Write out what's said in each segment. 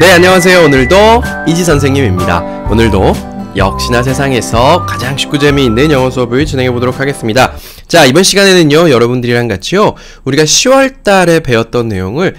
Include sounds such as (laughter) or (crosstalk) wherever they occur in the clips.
네, 안녕하세요. 오늘도 이지 선생님입니다. 오늘도 역시나 세상에서 가장 쉽고 재미있는 영어 수업을 진행해 보도록 하겠습니다. 자, 이번 시간에는요, 여러분들이랑 같이요, 우리가 10월 달에 배웠던 내용을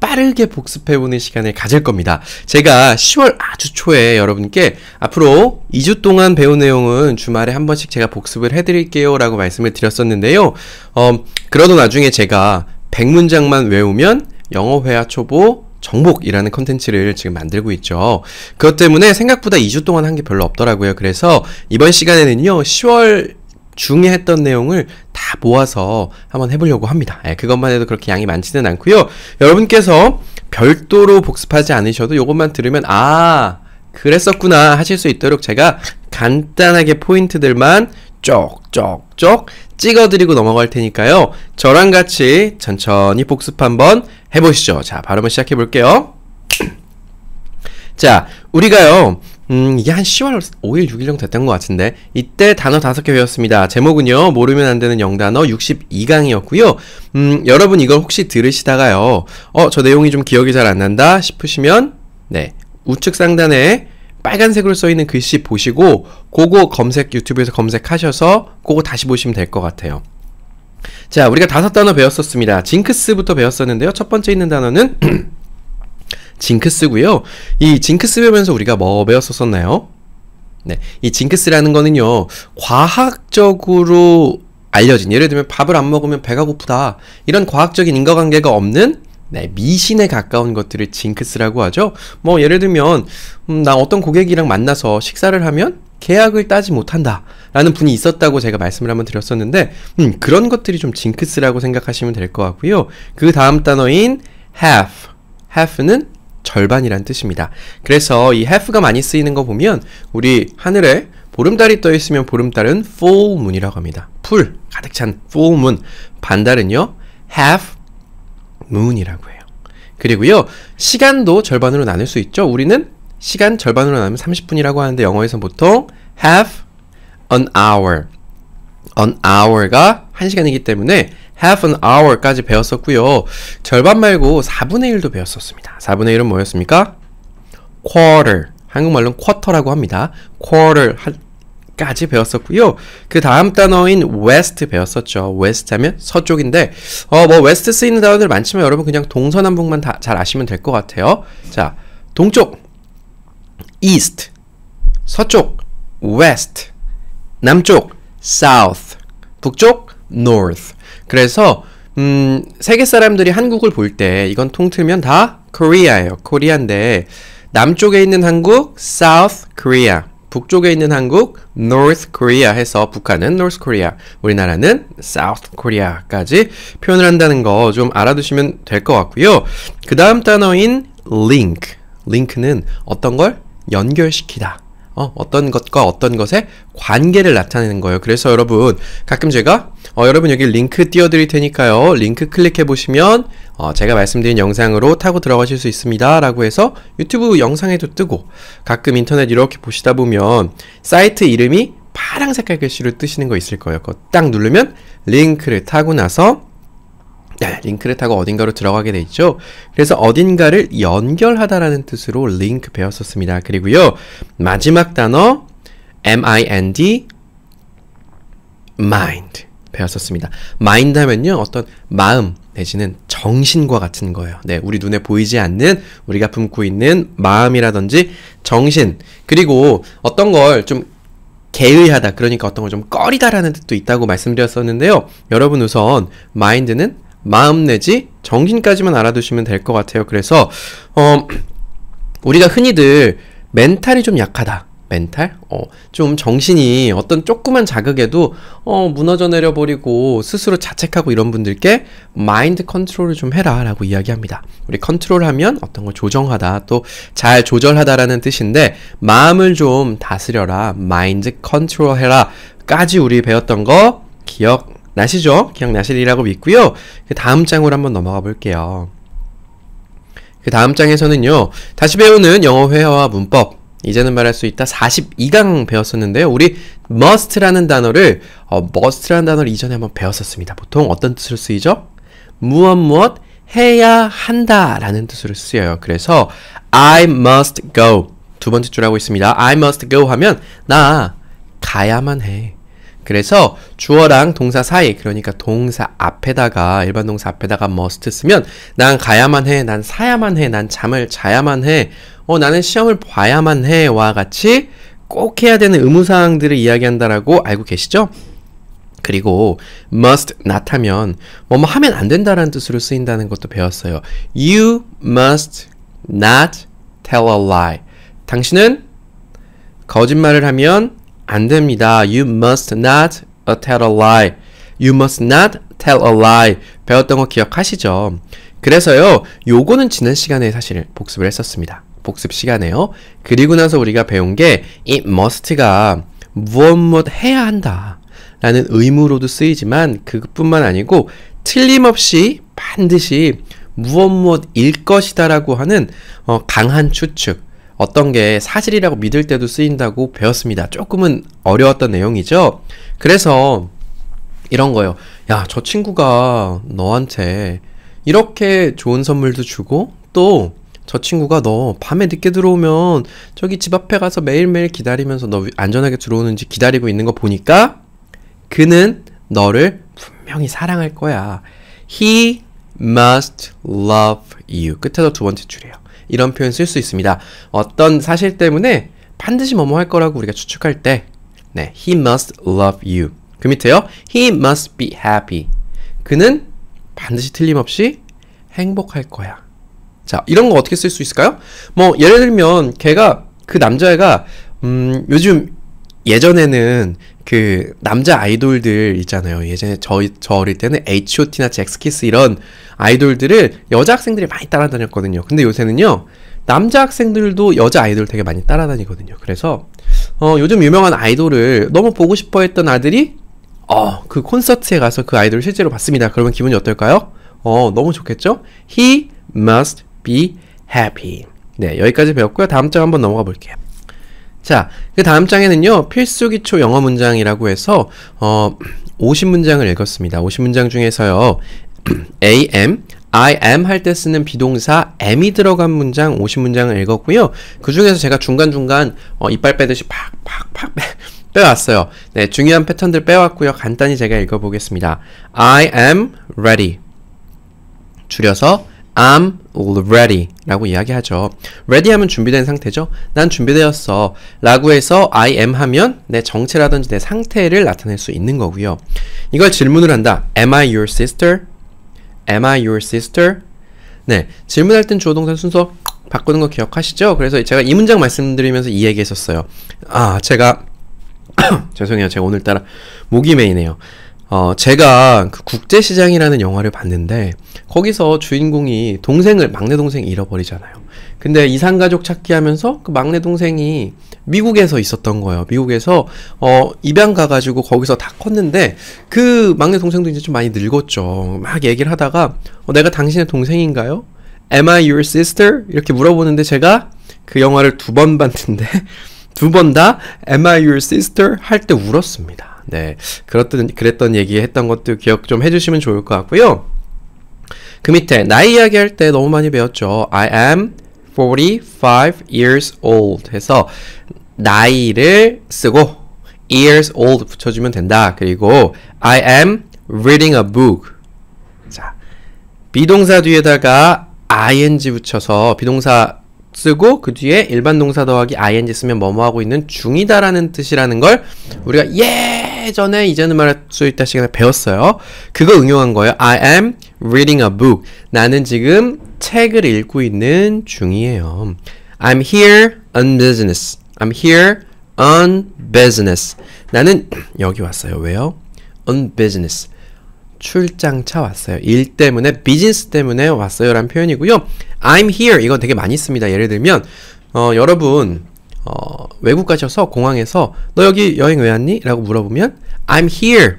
빠르게 복습해보는 시간을 가질 겁니다. 제가 10월 아주 초에 여러분께 앞으로 2주 동안 배운 내용은 주말에 한 번씩 제가 복습을 해드릴게요 라고 말씀을 드렸었는데요. 어, 그러던 나중에 제가 100문장만 외우면 영어 회화 초보 정복이라는 컨텐츠를 지금 만들고 있죠. 그것 때문에 생각보다 2주 동안 한 게 별로 없더라고요. 그래서 이번 시간에는요, 10월 중에 했던 내용을 다 모아서 한번 해보려고 합니다. 예, 그것만 해도 그렇게 양이 많지는 않고요. 여러분께서 별도로 복습하지 않으셔도 이것만 들으면 아 그랬었구나 하실 수 있도록 제가 간단하게 포인트들만 쪽쪽쪽 찍어드리고 넘어갈 테니까요. 저랑 같이 천천히 복습 한번 해보시죠. 자, 발음을 시작해 볼게요. 자, 우리가요, 음, 이게 한 10월 5일, 6일 정도 됐던 것 같은데, 이때 단어 5개 배웠습니다. 제목은요, 모르면 안 되는 영단어 62강이었고요. 음, 여러분 이걸 혹시 들으시다가요, 어, 저 내용이 좀 기억이 잘 안 난다 싶으시면, 네, 우측 상단에 빨간색으로 써있는 글씨 보시고, 그거 검색, 유튜브에서 검색하셔서, 그거 다시 보시면 될 것 같아요. 자, 우리가 다섯 단어 배웠었습니다. 징크스부터 배웠었는데요. 첫 번째 있는 단어는 (clears throat) 징크스고요. 이 징크스 배우면서 우리가 뭐 배웠었었나요? 네, 이 징크스라는 거는요. 과학적으로 알려진 예를 들면 밥을 안 먹으면 배가 고프다 이런 과학적인 인과관계가 없는 네, 미신에 가까운 것들을 징크스라고 하죠. 뭐 예를 들면 음, 나 어떤 고객이랑 만나서 식사를 하면 계약을 따지 못한다. 라는 분이 있었다고 제가 말씀을 한번 드렸었는데 음, 그런 것들이 좀 징크스라고 생각하시면 될 것 같고요. 그 다음 단어인 half. half는 절반이란 뜻입니다. 그래서 이 half가 많이 쓰이는 거 보면 우리 하늘에 보름달이 떠 있으면 보름달은 full moon이라고 합니다. 풀 가득 찬 full moon. 반달은요 half moon이라고 해요. 그리고요 시간도 절반으로 나눌 수 있죠. 우리는 시간 절반으로 나누면 30분이라고 하는데 영어에서 보통 half an hour. an hour가 1시간이기 때문에 half an hour까지 배웠었고요. 절반 말고 4분의 1도 배웠었습니다. 4분의 1은 뭐였습니까? quarter. 한국말로는 쿼터라고 합니다. quarter 까지 배웠었고요. 그 다음 단어인 west 배웠었죠. west 하면 서쪽인데 어 뭐 west 쓰이는 단어들 많지만 여러분 그냥 동서남북만 다 잘 아시면 될 것 같아요. 자, 동쪽 east 서쪽 west 남쪽 south, 북쪽 north. 그래서 음, 세계 사람들이 한국을 볼 때 이건 통틀면 다 코리아예요. 코리안데 남쪽에 있는 한국 South Korea, 북쪽에 있는 한국 North Korea 해서 북한은 North Korea, 우리나라는 South Korea까지 표현을 한다는 거 좀 알아두시면 될 것 같고요. 그 다음 단어인 link, link는 어떤 걸 연결시키다. 어, 어떤 것과 어떤 것의 관계를 나타내는 거예요. 그래서 여러분 가끔 제가 어, 여러분 여기 링크 띄워드릴 테니까요. 링크 클릭해 보시면 어, 제가 말씀드린 영상으로 타고 들어가실 수 있습니다라고 해서 유튜브 영상에도 뜨고 가끔 인터넷 이렇게 보시다 보면 사이트 이름이 파란 색깔 글씨로 뜨시는 거 있을 거예요. 그거 딱 누르면 링크를 타고 나서 네, 링크를 타고 어딘가로 들어가게 되죠 그래서 어딘가를 연결하다라는 뜻으로 링크 배웠었습니다. 그리고요. 마지막 단어 mind mind 배웠었습니다. mind 하면요. 어떤 마음 내지는 정신과 같은 거예요. 네, 우리 눈에 보이지 않는 우리가 품고 있는 마음이라든지 정신 그리고 어떤 걸 좀 게의하다 그러니까 어떤 걸 좀 꺼리다라는 뜻도 있다고 말씀드렸었는데요. 여러분 우선 mind는 마음 내지 정신까지만 알아두시면 될 것 같아요. 그래서 어, 우리가 흔히들 멘탈이 좀 약하다. 멘탈? 어, 좀 정신이 어떤 조그만 자극에도 어, 무너져 내려버리고 스스로 자책하고 이런 분들께 마인드 컨트롤을 좀 해라 라고 이야기합니다. 우리 컨트롤하면 어떤 걸 조정하다 또 잘 조절하다라는 뜻인데 마음을 좀 다스려라 마인드 컨트롤 해라 까지 우리 배웠던 거 기억 나시죠? 기억나시리라고 믿고요. 그 다음 장으로 한번 넘어가 볼게요. 그 다음 장에서는요. 다시 배우는 영어 회화와 문법 이제는 말할 수 있다 42강 배웠었는데요. 우리 must라는 단어를 어, must라는 단어를 이전에 한번 배웠었습니다. 보통 어떤 뜻으로 쓰이죠? 무엇 무엇 해야 한다라는 뜻으로 쓰여요. 그래서 I must go 두 번째 줄 하고 있습니다. I must go 하면 나 가야만 해. 그래서 주어랑 동사 사이 그러니까 동사 앞에다가 일반 동사 앞에다가 must 쓰면 난 가야만 해, 난 사야만 해, 난 잠을 자야만 해, 어 나는 시험을 봐야만 해와 같이 꼭 해야 되는 의무 사항들을 이야기한다라고 알고 계시죠? 그리고 must 나타면 뭐뭐 하면 안 된다라는 뜻으로 쓰인다는 것도 배웠어요. You must not tell a lie. 당신은 거짓말을 하면 안 됩니다. You must not tell a lie. You must not tell a lie. 배웠던 거 기억하시죠? 그래서요, 요거는 지난 시간에 사실 복습을 했었습니다. 복습 시간에요. 그리고 나서 우리가 배운 게 it must가 무엇 무엇 해야 한다. 라는 의무로도 쓰이지만 그뿐만 아니고 틀림없이 반드시 무엇 무엇일 것이다라고 하는 어, 강한 추측 어떤 게 사실이라고 믿을 때도 쓰인다고 배웠습니다. 조금은 어려웠던 내용이죠. 그래서 이런 거요. 예 야, 저 친구가 너한테 이렇게 좋은 선물도 주고 또 저 친구가 너 밤에 늦게 들어오면 저기 집 앞에 가서 매일매일 기다리면서 너 안전하게 들어오는지 기다리고 있는 거 보니까 그는 너를 분명히 사랑할 거야. He must love you. 끝에서 두 번째 줄이에요. 이런 표현 쓸 수 있습니다. 어떤 사실 때문에 반드시 뭐뭐 할 거라고 우리가 추측할 때 네, he must love you. 그 밑에요. he must be happy. 그는 반드시 틀림없이 행복할 거야. 자, 이런 거 어떻게 쓸 수 있을까요? 뭐 예를 들면 걔가 그 남자애가 음, 요즘 예전에는 그 남자 아이돌들 있잖아요. 예전에 저, 저 어릴 때는 H.O.T나 잭스키스 이런 아이돌들을 여자 학생들이 많이 따라다녔거든요. 근데 요새는요. 남자 학생들도 여자 아이돌 되게 많이 따라다니거든요. 그래서 어, 요즘 유명한 아이돌을 너무 보고 싶어 했던 아들이 어, 그 콘서트에 가서 그 아이돌을 실제로 봤습니다. 그러면 기분이 어떨까요? 어, 너무 좋겠죠? He must be happy. 네, 여기까지 배웠고요. 다음 장 한번 넘어가 볼게요. 자, 그 다음 장에는요, 필수 기초 영어 문장이라고 해서, 어, 50문장을 읽었습니다. 50문장 중에서요, am, (clears throat) I am 할 때 쓰는 비동사 am이 들어간 문장 50문장을 읽었고요. 그 중에서 제가 중간중간 어, 이빨 빼듯이 팍팍팍 빼, (laughs) 빼왔어요. 네, 중요한 패턴들 빼왔고요. 간단히 제가 읽어보겠습니다. I am ready. 줄여서 I'm ready 라고 이야기하죠. ready 하면 준비된 상태죠. 난 준비되었어 라고 해서 I am 하면 내 정체라든지 내 상태를 나타낼 수 있는 거고요. 이걸 질문을 한다. Am I your sister? Am I your sister? 네, 질문할 땐 조동사 순서 바꾸는 거 기억하시죠? 그래서 제가 이 문장 말씀드리면서 이 얘기 했었어요. 아, 제가 (coughs) 죄송해요. 제가 오늘따라 목이 메이네요. 어, 제가 그 국제시장이라는 영화를 봤는데 거기서 주인공이 동생을 막내 동생 을 잃어버리잖아요. 근데 이산가족 찾기 하면서 그 막내 동생이 미국에서 있었던 거예요. 미국에서 어 입양 가가지고 거기서 다 컸는데 그 막내 동생도 이제 좀 많이 늙었죠. 막 얘기를 하다가 어, 내가 당신의 동생인가요? Am I your sister? 이렇게 물어보는데 제가 그 영화를 두 번 봤는데 (laughs) 두 번 다 Am I your sister? 할 때 울었습니다. 네. 그랬던, 그랬던 얘기 했던 것도 기억 좀 해주시면 좋을 것 같고요. 그 밑에 나이 이야기할 때 너무 많이 배웠죠. I am 45 years old 해서 나이를 쓰고 years old 붙여주면 된다. 그리고 I am reading a book. 자, 비동사 뒤에다가 ing 붙여서 비동사 쓰고 그 뒤에 일반 동사 더하기 ing 쓰면 뭐뭐 하고 있는 중이다라는 뜻이라는 걸 우리가 예전에 이제는 말할 수 있다 시간에 배웠어요. 그거 응용한 거예요. I am reading a book. 나는 지금 책을 읽고 있는 중이에요. I'm here on business. I'm here on business. 나는 (clears throat) 여기 왔어요. 왜요? on business. 출장차 왔어요. 일 때문에, 비즈니스 때문에 왔어요라는 표현이고요. I'm here 이건 되게 많이 씁니다. 예를 들면 어, 여러분 어, 외국 가셔서 공항에서 너 여기 여행 왜 왔니? 라고 물어보면 I'm here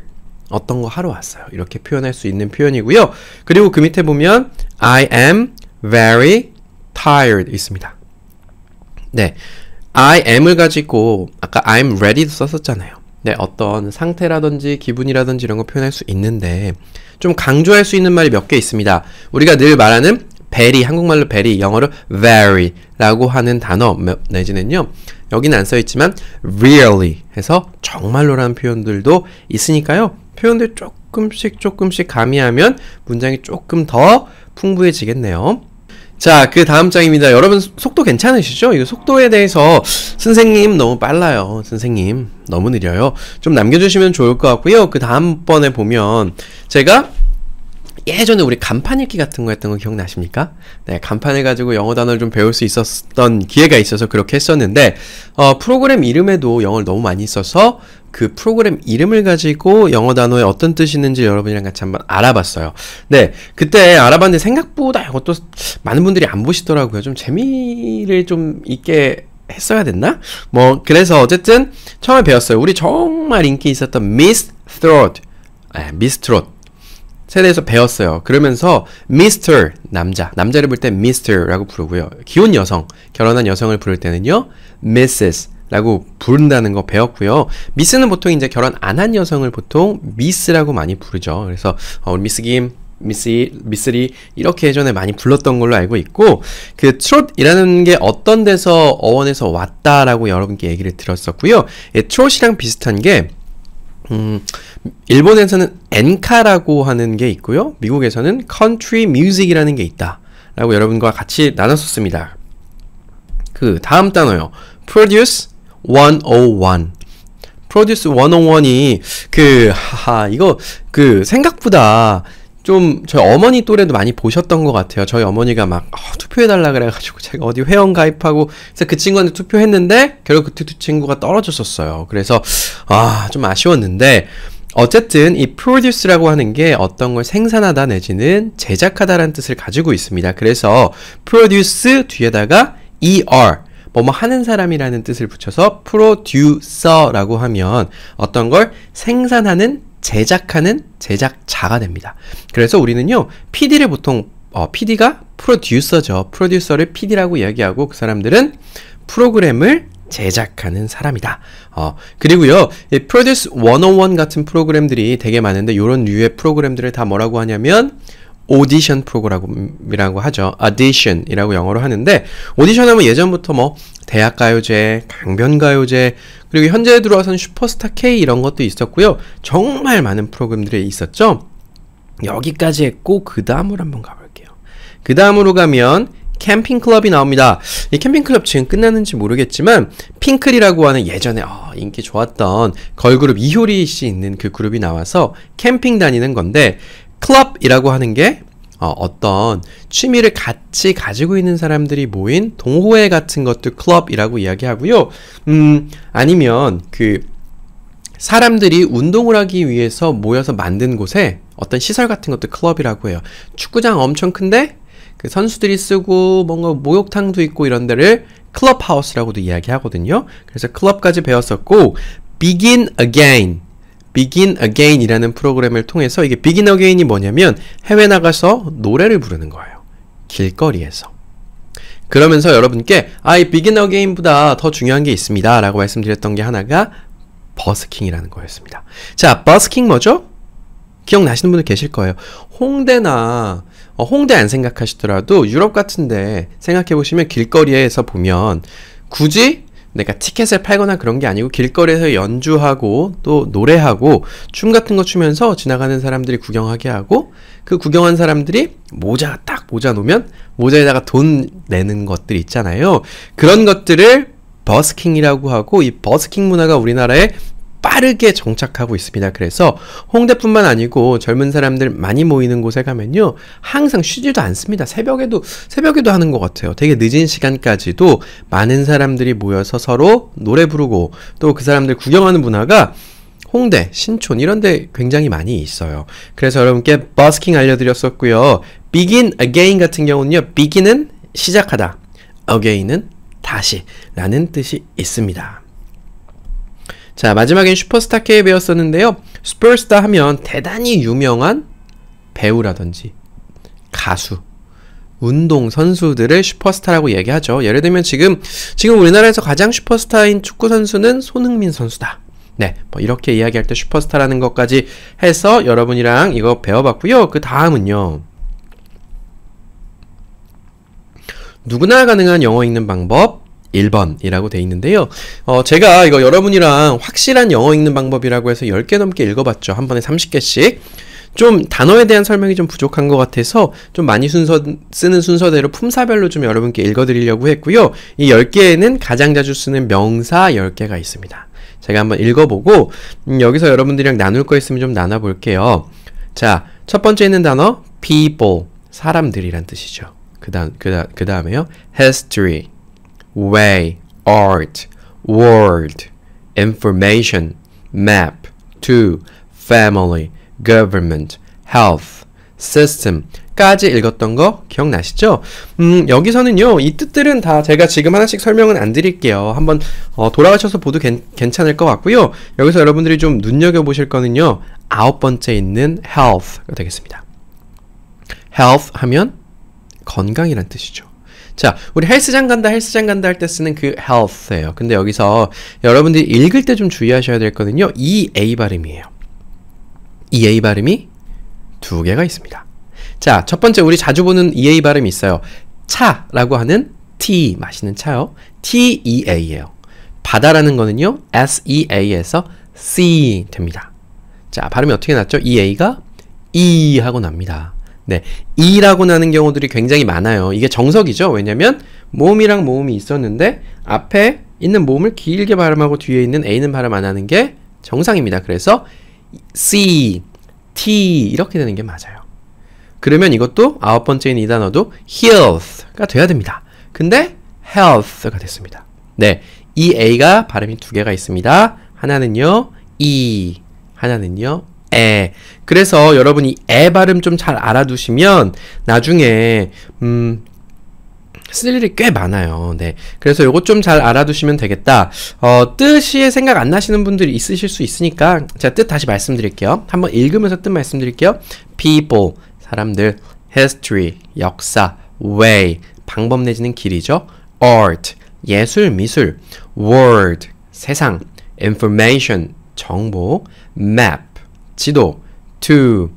어떤 거 하러 왔어요. 이렇게 표현할 수 있는 표현이고요. 그리고 그 밑에 보면 I am very tired 있습니다. 네. I am을 가지고 아까 I'm ready도 썼었잖아요. 네, 어떤 상태라든지 기분이라든지 이런 거 표현할 수 있는데 좀 강조할 수 있는 말이 몇 개 있습니다. 우리가 늘 말하는 베리 한국말로 베리 영어로 very라고 하는 단어 내지는요 여기는 안 써있지만 really 해서 정말로라는 표현들도 있으니까요 표현들 조금씩 조금씩 가미하면 문장이 조금 더 풍부해지겠네요. 자, 그 다음 장입니다. 여러분 속도 괜찮으시죠? 이 속도에 대해서 선생님 너무 빨라요. 선생님 너무 느려요. 좀 남겨주시면 좋을 것 같고요. 그 다음번에 보면 제가 예전에 우리 간판 읽기 같은 거 했던 거 기억나십니까? 네, 간판을 가지고 영어 단어를 좀 배울 수 있었던 기회가 있어서 그렇게 했었는데, 어, 프로그램 이름에도 영어를 너무 많이 써서 그 프로그램 이름을 가지고 영어 단어의 어떤 뜻이 있는지 여러분이랑 같이 한번 알아봤어요. 네, 그때 알아봤는데 생각보다 이것도 많은 분들이 안 보시더라고요. 좀 재미를 좀 있게 했어야 됐나? 뭐 그래서 어쨌든 처음에 배웠어요. 우리 정말 인기 있었던 미스 트롯, 미스 트롯 세대에서 배웠어요. 그러면서 Mr. 남자, 남자를 부를 때 Mr.라고 부르고요. 기혼 여성, 결혼한 여성을 부를 때는요. Mrs. 라고 부른다는 거 배웠고요. 미스는 보통 이제 결혼 안 한 여성을 보통 미스라고 많이 부르죠. 그래서 어, 미스 김, 미스 미스리 이렇게 예전에 많이 불렀던 걸로 알고 있고 그 트롯이라는 게 어떤 데서 어원에서 왔다라고 여러분께 얘기를 들었었고요. 예, 트롯이랑 비슷한 게 음, 일본에서는 엔카라고 하는 게 있고요. 미국에서는 컨트리 뮤직이라는 게 있다. 라고 여러분과 같이 나눴었습니다. 그 다음 단어요. produce 101. produce 101이 그 하하 이거 그 생각보다 좀 저희 어머니 또래도 많이 보셨던 것 같아요. 저희 어머니가 막 어, 투표해달라 그래가지고 제가 어디 회원 가입하고 그래서 그 친구한테 투표했는데 결국 그 친구가 떨어졌었어요. 그래서 아 좀 아쉬웠는데 어쨌든 이 produce라고 하는 게 어떤 걸 생산하다 내지는 제작하다라는 뜻을 가지고 있습니다. 그래서 produce 뒤에다가 er 뭐뭐 뭐 하는 사람이라는 뜻을 붙여서 producer라고 하면 어떤 걸 생산하는 제작하는 제작자가 됩니다. 그래서 우리는요, PD를 보통, 어, PD가 프로듀서죠. 프로듀서를 PD라고 이야기하고 그 사람들은 프로그램을 제작하는 사람이다. 어, 그리고요, 프로듀스 101 같은 프로그램들이 되게 많은데, 이런 류의 프로그램들을 다 뭐라고 하냐면, 오디션 프로그램이라고 하죠. a 디션이라고 영어로 하는데 오디션하면 예전부터 뭐 대학 가요제, 강변 가요제, 그리고 현재 들어와선 슈퍼스타 K 이런 것도 있었고요. 정말 많은 프로그램들이 있었죠. 여기까지 했고 그 다음으로 한번 가볼게요. 그 다음으로 가면 캠핑 클럽이 나옵니다. 이 캠핑 클럽 지금 끝났는지 모르겠지만 핑클이라고 하는 예전에 어, 인기 좋았던 걸그룹 이효리 씨 있는 그 그룹이 나와서 캠핑 다니는 건데 클럽이라고 하는 게 어, 어떤 취미를 같이 가지고 있는 사람들이 모인 동호회 같은 것도 클럽이라고 이야기하고요. 음, 아니면 그 사람들이 운동을 하기 위해서 모여서 만든 곳에 어떤 시설 같은 것도 클럽이라고 해요. 축구장 엄청 큰데 그 선수들이 쓰고 뭔가 목욕탕도 있고 이런 데를 클럽하우스라고도 이야기하거든요. 그래서 클럽까지 배웠었고 begin again Begin Again이라는 프로그램을 통해서 이게 Begin Again이 뭐냐면 해외 나가서 노래를 부르는 거예요. 길거리에서. 그러면서 여러분께 I Begin Again보다 더 중요한 게 있습니다. 라고 말씀드렸던 게 하나가 버스킹이라는 거였습니다. 자, 버스킹 뭐죠? 기억나시는 분들 계실 거예요. 홍대나 어, 홍대 안 생각하시더라도 유럽 같은데 생각해 보시면 길거리에서 보면 굳이 내가 티켓을 팔거나 그런 게 아니고 길거리에서 연주하고 또 노래하고 춤 같은 거 추면서 지나가는 사람들이 구경하게 하고 그 구경한 사람들이 모자 딱 모자 놓으면 모자에다가 돈 내는 것들 있잖아요. 그런 것들을 버스킹이라고 하고 이 버스킹 문화가 우리나라에 빠르게 정착하고 있습니다. 그래서 홍대뿐만 아니고 젊은 사람들 많이 모이는 곳에 가면요. 항상 쉬지도 않습니다. 새벽에도, 새벽에도 하는 것 같아요. 되게 늦은 시간까지도 많은 사람들이 모여서 서로 노래 부르고 또 그 사람들 구경하는 문화가 홍대, 신촌 이런 데 굉장히 많이 있어요. 그래서 여러분께 버스킹 알려드렸었고요. begin again 같은 경우는요. begin은 시작하다, again은 다시 라는 뜻이 있습니다. 자, 마지막엔 슈퍼스타 K 배웠었는데요. 슈퍼스타 하면 대단히 유명한 배우라든지 가수, 운동 선수들을 슈퍼스타라고 얘기하죠. 예를 들면 지금 지금 우리나라에서 가장 슈퍼스타인 축구 선수는 손흥민 선수다. 네, 뭐 이렇게 이야기할 때 슈퍼스타라는 것까지 해서 여러분이랑 이거 배워봤고요. 그 다음은요. 누구나 가능한 영어 읽는 방법 1번이라고 돼 있는데요. 어, 제가 이거 여러분이랑 확실한 영어 읽는 방법이라고 해서 10개 넘게 읽어봤죠. 한 번에 30개씩. 좀 단어에 대한 설명이 좀 부족한 것 같아서 좀 많이 순서, 쓰는 순서대로 품사별로 좀 여러분께 읽어드리려고 했고요. 이 10개에는 가장 자주 쓰는 명사 10개가 있습니다. 제가 한번 읽어보고, 음, 여기서 여러분들이랑 나눌 거 있으면 좀 나눠볼게요. 자, 첫 번째 있는 단어, people, 사람들이란 뜻이죠. 그 다음, 그, 그 다음에요. history, way, art, world, information, map, to, family, government, health, system 까지 읽었던 거 기억나시죠? 음, 여기서는요, 이 뜻들은 다 제가 지금 하나씩 설명은 안 드릴게요. 한번 어, 돌아가셔서 보도 괜, 괜찮을 것 같고요. 여기서 여러분들이 좀 눈여겨보실 거는요, 아홉 번째 있는 health가 되겠습니다. health 하면 건강이란 뜻이죠. 자, 우리 헬스장 간다, 헬스장 간다 할 때 쓰는 그 health예요. 근데 여기서 여러분들이 읽을 때 좀 주의하셔야 되거든요. 이 a 발음이에요. 이 a 발음이 두 개가 있습니다. 자, 첫 번째 우리 자주 보는 이 a 발음이 있어요. 차라고 하는 t 마시는 차요. t e a예요. 바다라는 거는요. s e a에서 c 됩니다. 자, 발음이 어떻게 났죠? 이 a가 e 하고 납니다. 네, 이라고 나는 경우들이 굉장히 많아요. 이게 정석이죠. 왜냐면 모음이랑 모음이 있었는데 앞에 있는 모음을 길게 발음하고 뒤에 있는 a는 발음 안 하는 게 정상입니다. 그래서 c, t 이렇게 되는 게 맞아요. 그러면 이것도 아홉 번째인 이 단어도 health가 돼야 됩니다. 근데 health가 됐습니다. 네, 이 a가 발음이 두 개가 있습니다. 하나는요 e, 하나는요 에. 예. 그래서 여러분이 에 발음 좀 잘 알아두시면 나중에 음, 쓸 일이 꽤 많아요. 네. 그래서 요거 좀 잘 알아두시면 되겠다. 어, 뜻이 생각 안 나시는 분들이 있으실 수 있으니까 제가 뜻 다시 말씀드릴게요. 한번 읽으면서 뜻 말씀드릴게요. people 사람들 history 역사 way 방법 내지는 길이죠. art 예술 미술 word l 세상 information 정보 map 지도 to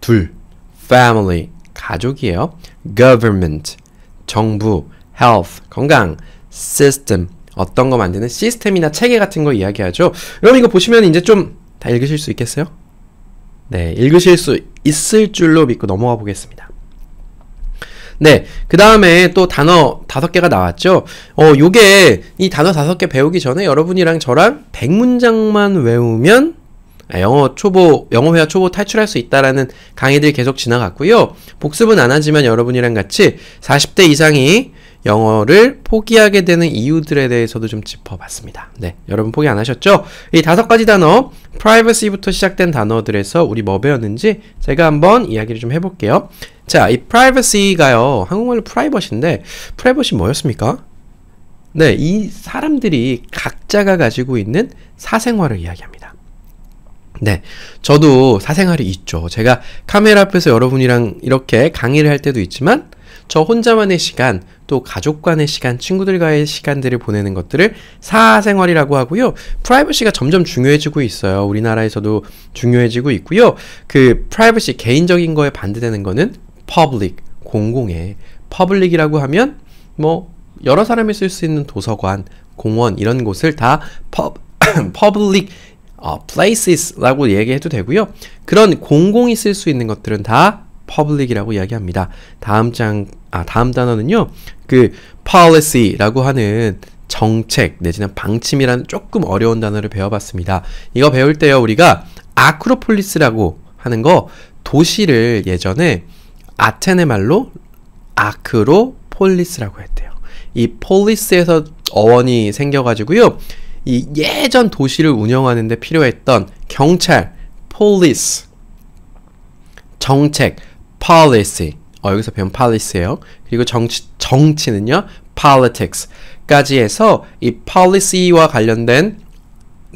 둘 family 가족이에요. government 정부 health 건강 system 어떤 거 만드는 시스템이나 체계 같은 거 이야기하죠. 여러 이거 보시면 이제 좀 다 읽으실 수 있겠어요? 네, 읽으실 수 있을 줄로 믿고 넘어가 보겠습니다. 네, 그 다음에 또 단어 다섯 개가 나왔죠. 어, 요게 이 단어 다섯 개 배우기 전에 여러분이랑 저랑 백문장만 외우면 네, 영어 초보, 영어 회화 초보 탈출할 수 있다라는 강의들 계속 지나갔고요. 복습은 안 하지만 여러분이랑 같이 40대 이상이 영어를 포기하게 되는 이유들에 대해서도 좀 짚어봤습니다. 네, 여러분 포기 안 하셨죠? 이 다섯 가지 단어, privacy부터 시작된 단어들에서 우리 뭐 배웠는지 제가 한번 이야기를 좀 해볼게요. 자, 이 privacy가요, 한국말로 privacy인데, privacy 뭐였습니까? 네, 이 사람들이 각자가 가지고 있는 사생활을 이야기합니다. 네. 저도 사생활이 있죠. 제가 카메라 앞에서 여러분이랑 이렇게 강의를 할 때도 있지만, 저 혼자만의 시간, 또가족간의 시간, 친구들과의 시간들을 보내는 것들을 사생활이라고 하고요. 프라이버시가 점점 중요해지고 있어요. 우리나라에서도 중요해지고 있고요. 그 프라이버시 개인적인 거에 반대되는 거는 public, 공공의 public이라고 하면 뭐 여러 사람이 쓸 수 있는 도서관, 공원 이런 곳을 다 pub, (coughs) public 어, places라고 얘기해도 되고요. 그런 공공이 쓸 수 있는 것들은 다 public이라고 이야기합니다. 다음 장, 아, 다음 단어는요. 그 policy라고 하는 정책 내지는 방침이라는 조금 어려운 단어를 배워봤습니다. 이거 배울 때요. 우리가 아크로폴리스라고 하는 거 도시를 예전에 아테네 말로 아크로폴리스라고 했대요. 이 폴리스에서 어원이 생겨가지고요. 이 예전 도시를 운영하는데 필요했던 경찰, police, 정책, policy. 어, 여기서 배운 policy예요. 그리고 정치, 정치는요, politics까지 해서 이 policy와 관련된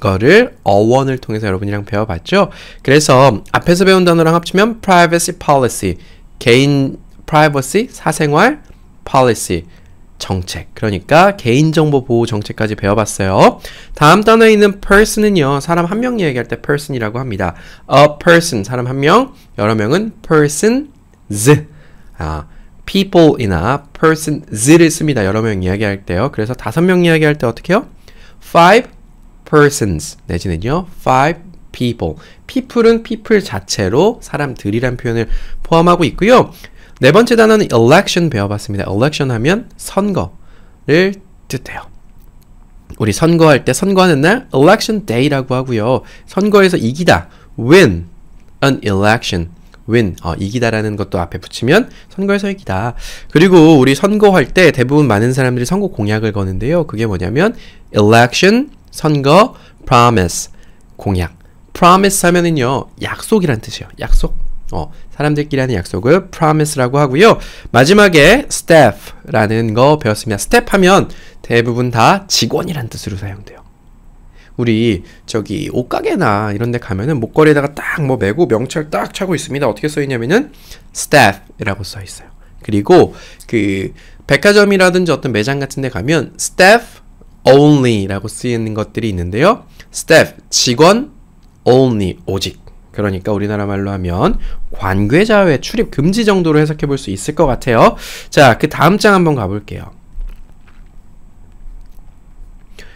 거를 어원을 통해서 여러분이랑 배워봤죠. 그래서 앞에서 배운 단어랑 합치면 privacy policy, 개인 privacy, 사생활 policy, 정책. 그러니까 개인정보 보호 정책까지 배워봤어요. 다음 단어에 있는 person은요, 사람 한명 얘기할 때 person이라고 합니다. a person, 사람 한 명, 여러 명은 persons. 아, people이나 persons를 씁니다. 여러 명 이야기할 때요. 그래서 다섯 명 이야기할 때 어떻게 해요? five persons. 내지는요, five people. people은 people 자체로 사람들이란 표현을 포함하고 있고요. 네 번째 단어는 election 배워봤습니다. election 하면 선거를 뜻해요. 우리 선거할 때 선거하는 날 election day라고 하고요. 선거에서 이기다 win an election win 어, 이기다라는 것도 앞에 붙이면 선거에서 이기다. 그리고 우리 선거할 때 대부분 많은 사람들이 선거 공약을 거는데요. 그게 뭐냐면 election 선거 promise 공약 promise 하면은요 약속이란 뜻이에요. 약속 어, 사람들끼리 하는 약속을 promise라고 하고요. 마지막에 staff라는 거 배웠습니다. staff 하면 대부분 다 직원이란 뜻으로 사용돼요. 우리 저기 옷가게나 이런 데 가면은 목걸이에다가 딱뭐 메고 명찰 딱 차고 있습니다. 어떻게 써 있냐면은 staff이라고 써 있어요. 그리고 그 백화점이라든지 어떤 매장 같은 데 가면 staff only라고 쓰이는 것들이 있는데요. staff 직원 only 오직 그러니까 우리나라 말로 하면 관계자회 출입 금지 정도로 해석해 볼 수 있을 것 같아요. 자, 그 다음 장 한번 가볼게요.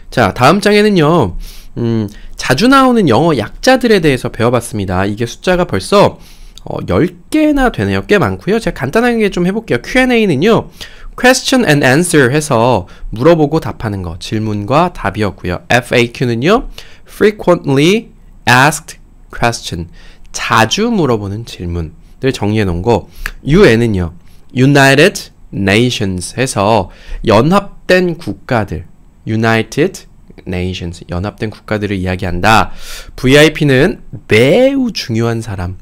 자, 다음 장에는요. 음, 자주 나오는 영어 약자들에 대해서 배워봤습니다. 이게 숫자가 벌써 어, 10개나 되네요. 꽤 많고요. 제가 간단하게 좀 해볼게요. Q&A는요. question and answer 해서 물어보고 답하는 거, 질문과 답이었고요. FAQ는요. frequently asked question 자주 물어보는 질문을 정리해 놓은 거 UN은요 United Nations에서 연합된 국가들 United Nations 연합된 국가들을 이야기한다. VIP는 매우 중요한 사람.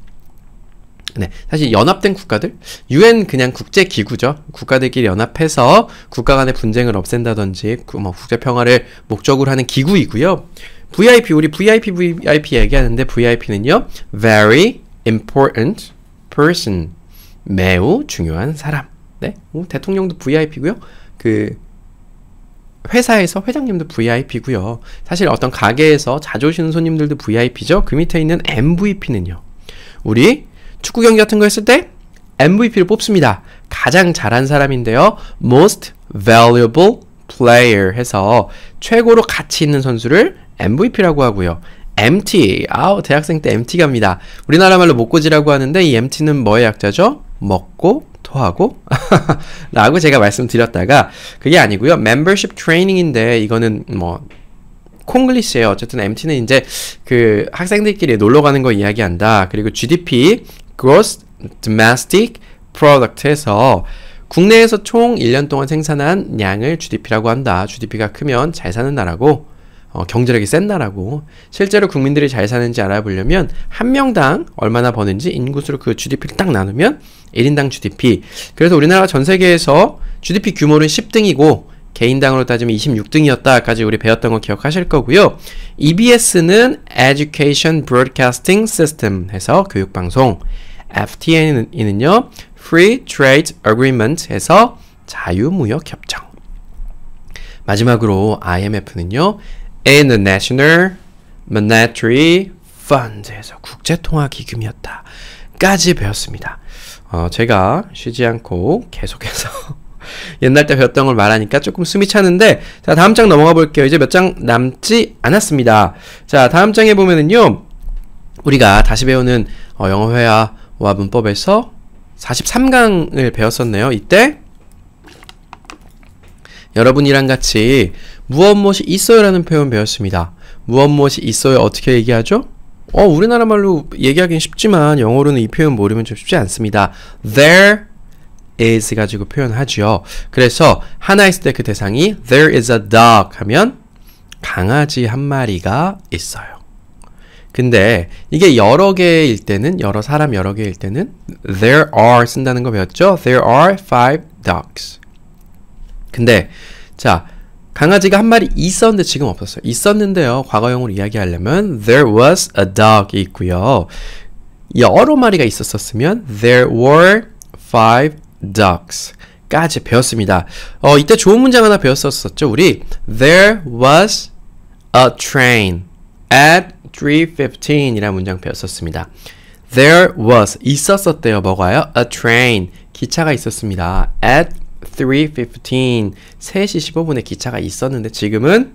네, 사실 연합된 국가들, UN 그냥 국제 기구죠. 국가들끼리 연합해서 국가 간의 분쟁을 없앤다든지 그 뭐 국제 평화를 목적으로 하는 기구이고요. VIP 우리 VIP VIP 얘기하는데 VIP는요 very important person 매우 중요한 사람. 네, 대통령도 VIP고요. 그 회사에서 회장님도 VIP고요. 사실 어떤 가게에서 자주 오시는 손님들도 VIP죠. 그 밑에 있는 MVP는요. 우리 축구 경기 같은 거 했을 때 MVP를 뽑습니다. 가장 잘한 사람인데요. Most valuable player 해서 최고로 가치 있는 선수를 MVP라고 하고요. MT. 아우, 대학생 때 MT 갑니다. 우리나라 말로 목고지라고 하는데 이 MT는 뭐의 약자죠? 먹고 토하고 (laughs) 라고 제가 말씀드렸다가 그게 아니고요. membership training인데 이거는 뭐콩글리시에요 어쨌든 MT는 이제 그 학생들끼리 놀러 가는 거 이야기한다. 그리고 GDP (Gross Domestic p r o d u c t 해서 국내에서 총 1년 동안 생산한 양을 GDP라고 한다. GDP가 크면 잘 사는 나라고 어, 경제력이 센 나라고 실제로 국민들이 잘 사는지 알아보려면 한 명당 얼마나 버는지 인구수로 그 GDP를 딱 나누면 1인당 GDP 그래서 우리나라 전 세계에서 GDP 규모는 10등이고 개인당으로 따지면 26등이었다까지 우리 배웠던 거 기억하실 거고요. EBS는 Education Broadcasting System 해서 교육방송 FTA는요 Free Trade Agreement 해서 자유무역 협정 마지막으로 IMF는요 i n t e n a t i o n a l Monetary Fund에서 국제통화기금이었다. 까지 배웠습니다. 어, 제가 쉬지 않고 계속해서 (laughs) 옛날 때 배웠던 걸 말하니까 조금 숨이 차는데 자 다음 장 넘어가 볼게요. 이제 몇 장 남지 않았습니다. 자 다음 장에 보면은요 우리가 다시 배우는 어, 영어 회화와 문법에서 43강을 배웠었네요. 이때 여러분이랑 같이 무엇 무엇이 있어요라는 표현 배웠습니다. 무엇 무엇이 있어요 어떻게 얘기하죠? 어, 우리나라 말로 얘기하기는 쉽지만 영어로는 이 표현 모르면 좀 쉽지 않습니다. There is 가지고 표현하죠 그래서 하나 있을 때 그 대상이 there is a dog 하면 강아지 한 마리가 있어요. 근데 이게 여러 개일 때는 여러 사람 여러 개일 때는 there are 쓴다는 거 배웠죠? There are five dogs. 근데 자 강아지가 한 마리 있었는데 지금 없었어요. 있었는데요. 과거형으로 이야기하려면 there was a d o g 있고요. 여러 마리가 있었었으면 there were five dogs. 까지 배웠습니다. 어, 이때 좋은 문장 하나 배웠었었죠. 우리 there was a train at 3:15 이라는 문장 배웠었습니다. There was 있었었대요. 뭐가요? A train 기차가 있었습니다. At 3:15 3시 15분에 기차가 있었는데 지금은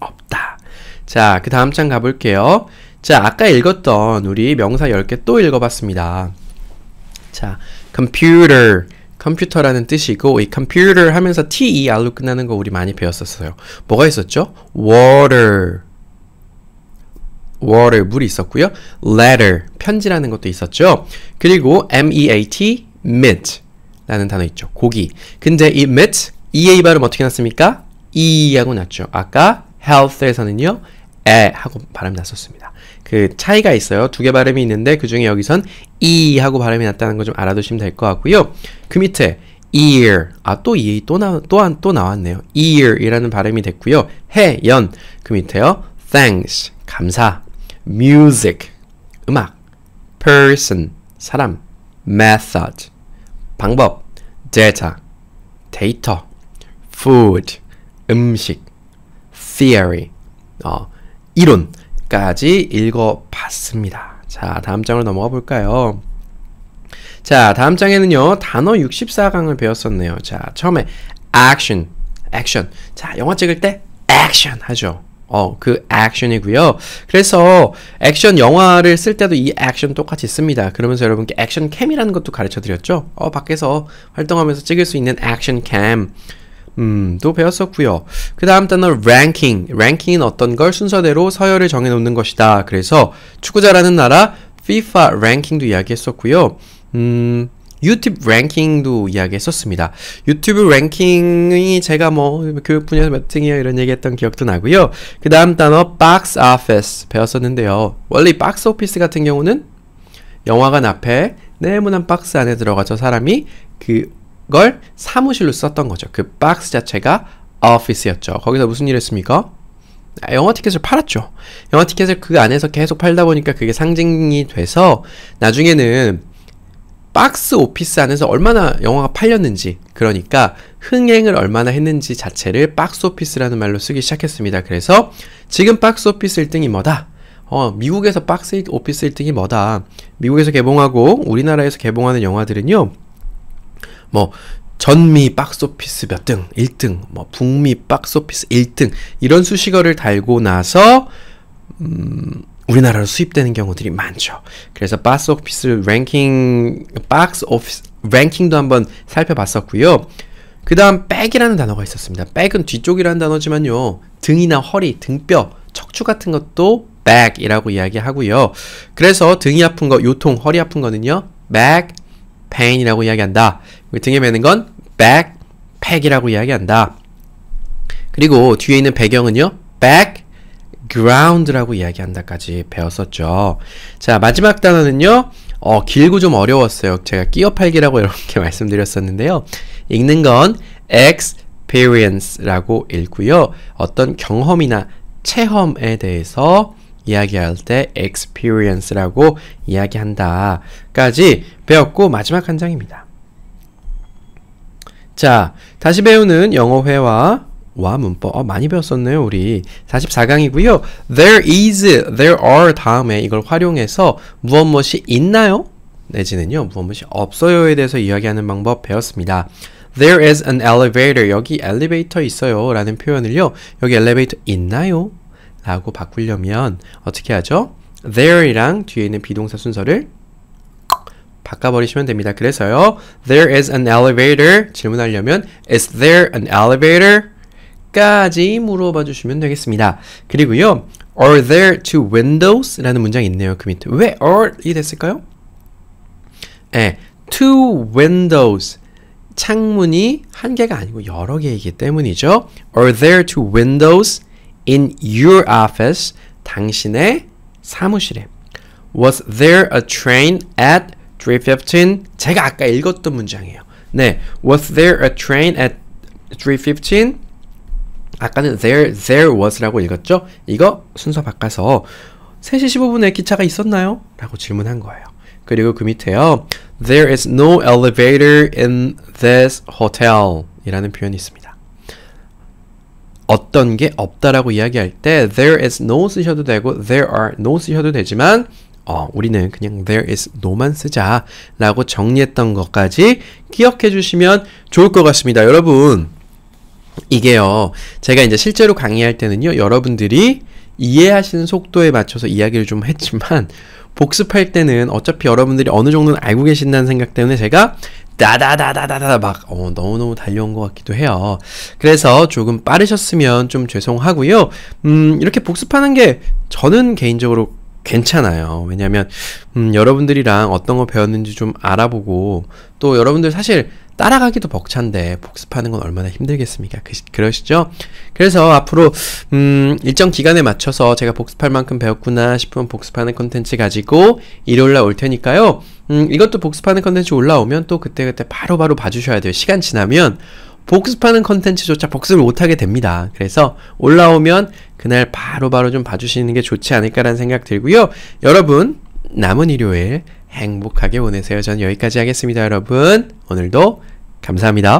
없다. 자, 그 다음 장 가볼게요. 자, 아까 읽었던 우리 명사 10개 또 읽어봤습니다. 자, computer, 컴퓨터라는 뜻이고 이 computer 하면서 ter로 끝나는 거 우리 많이 배웠었어요. 뭐가 있었죠? water, water 물이 있었고요. letter 편지라는 것도 있었죠. 그리고 m e a t, meat 라는 단어 있죠. 고기. 근데 이 meat, EA 발음 어떻게 났습니까? E 하고 났죠. 아까 health에서는요, 에 하고 발음 났었습니다. 그 차이가 있어요. 두 개 발음이 있는데 그 중에 여기선 E 하고 발음이 났다는 거 좀 알아두시면 될 것 같고요. 그 밑에 ear 아또 EA 또 나, 또또 나왔네요. ear이라는 발음이 됐고요. 해, 연. 그 밑에요. thanks 감사. music 음악 person 사람 method 방법 data 데이터 food 음식 theory 어, 이론까지 읽어봤습니다. 자 다음 장으로 넘어가 볼까요? 자 다음 장에는요 단어 64강을 배웠었네요. 자 처음에 action action 자 영화 찍을 때 action 하죠. 어, 그액션이고요 그래서 액션 영화를 쓸 때도 이 액션 똑같이 씁니다. 그러면서 여러분께 액션 캠이라는 것도 가르쳐 드렸죠. 어, 밖에서 활동하면서 찍을 수 있는 액션 캠. 음, 또 배웠었고요. 그 다음 단어 r a n k i 은 어떤 걸 순서대로 서열을 정해 놓는 것이다. 그래서 축구 자라는 나라 FIFA 랭킹도 이야기했었고요. 음, 유튜브 랭킹도 이야기했었습니다. 유튜브 랭킹이 제가 뭐 교육 분야에서 몇 등이야 이런 얘기했던 기억도 나고요. 그 다음 단어 박스 오피스 배웠었는데요. 원래 박스 오피스 같은 경우는 영화관 앞에 네모난 박스 안에 들어가서 사람이 그걸 사무실로 썼던 거죠. 그 박스 자체가 오피스였죠. 거기서 무슨 일 했습니까? 아, 영화 티켓을 팔았죠. 영화 티켓을 그 안에서 계속 팔다 보니까 그게 상징이 돼서 나중에는 박스 오피스 안에서 얼마나 영화가 팔렸는지 그러니까 흥행을 얼마나 했는지 자체를 박스 오피스라는 말로 쓰기 시작했습니다. 그래서 지금 박스 오피스 1등이 뭐다? 어, 미국에서 박스 오피스 1등이 뭐다? 미국에서 개봉하고 우리나라에서 개봉하는 영화들은요. 뭐 전미 박스오피스 몇 등, 1등, 뭐 북미 박스오피스 1등 이런 수식어를 달고 나서 음 우리나라로 수입되는 경우들이 많죠. 그래서 박스 오피스 랭킹, 박스 오피스 랭킹도 한번 살펴봤었고요. 그 다음 백이라는 단어가 있었습니다. 백은 뒤쪽이라는 단어지만요. 등이나 허리, 등뼈, 척추 같은 것도 백이라고 이야기하고요. 그래서 등이 아픈 거, 요통, 허리 아픈 거는요. 백 a c 이라고 이야기한다. 등에 매는 건백팩이라고 이야기한다. 그리고 뒤에 있는 배경은요. 백 ground라고 이야기한다까지 배웠었죠. 자, 마지막 단어는요. 어, 길고 좀 어려웠어요. 제가 끼어팔기라고 (laughs) 이렇게 말씀드렸었는데요. 읽는 건 experience라고 읽고요. 어떤 경험이나 체험에 대해서 이야기할 때 experience라고 이야기한다까지 배웠고 마지막 한 장입니다. 자, 다시 배우는 영어 회화 와 문법 어, 많이 배웠었네요 우리 44강이고요 there is, there are 다음에 이걸 활용해서 무엇 무엇이 있나요? 내지는요 무엇 무엇이 없어요에 대해서 이야기하는 방법 배웠습니다 There is an elevator 여기 엘리베이터 있어요 라는 표현을요 여기 엘리베이터 있나요? 라고 바꾸려면 어떻게 하죠? there이랑 뒤에 있는 비동사 순서를 바꿔버리시면 됩니다. 그래서요, there is an elevator 질문하려면 is there an elevator? 까지 물어봐 주시면 되겠습니다. 그리고요. Are there two windows? 라는 문장이 있네요. 그 밑에. 왜 are이 됐을까요? 예, two windows. 창문이 한 개가 아니고 여러 개이기 때문이죠. Are there two windows in your office? 당신의 사무실에. Was there a train at 3:15? 제가 아까 읽었던 문장이에요. 네, was there a train at 3:15? 아까는 there, there was라고 읽었죠? 이거 순서 바꿔서 3시 15분에 기차가 있었나요? 라고 질문한 거예요. 그리고 그 밑에요. There is no elevator in this hotel 이라는 표현이 있습니다. 어떤 게 없다라고 이야기할 때 there is no 쓰셔도 되고 there are no 쓰셔도 되지만 어, 우리는 그냥 there is no만 쓰자 라고 정리했던 것까지 기억해 주시면 좋을 것 같습니다. 여러분 이게요. 제가 이제 실제로 강의할 때는요. 여러분들이 이해하시는 속도에 맞춰서 이야기를 좀 했지만 복습할 때는 어차피 여러분들이 어느 정도는 알고 계신다는 생각 때문에 제가 다다다다다다 막 어, 너무너무 달려온 것 같기도 해요. 그래서 조금 빠르셨으면 좀 죄송하고요. 음, 이렇게 복습하는 게 저는 개인적으로 괜찮아요. 왜냐면 음, 여러분들이랑 어떤 거 배웠는지 좀 알아보고 또 여러분들 사실 따라가기도 벅찬데 복습하는 건 얼마나 힘들겠습니까? 그, 러시죠 그래서 앞으로 음, 일정 기간에 맞춰서 제가 복습할 만큼 배웠구나 싶으면 복습하는 컨텐츠 가지고 일요일날 올 테니까요. 음, 이것도 복습하는 컨텐츠 올라오면 또 그때그때 바로바로 봐주셔야 돼요. 시간 지나면 복습하는 컨텐츠조차 복습을 못하게 됩니다. 그래서 올라오면 그날 바로바로 바로 좀 봐주시는 게 좋지 않을까라는 생각 들고요. 여러분 남은 일요일 행복하게 보내세요. 전 여기까지 하겠습니다, 여러분. 오늘도 감사합니다.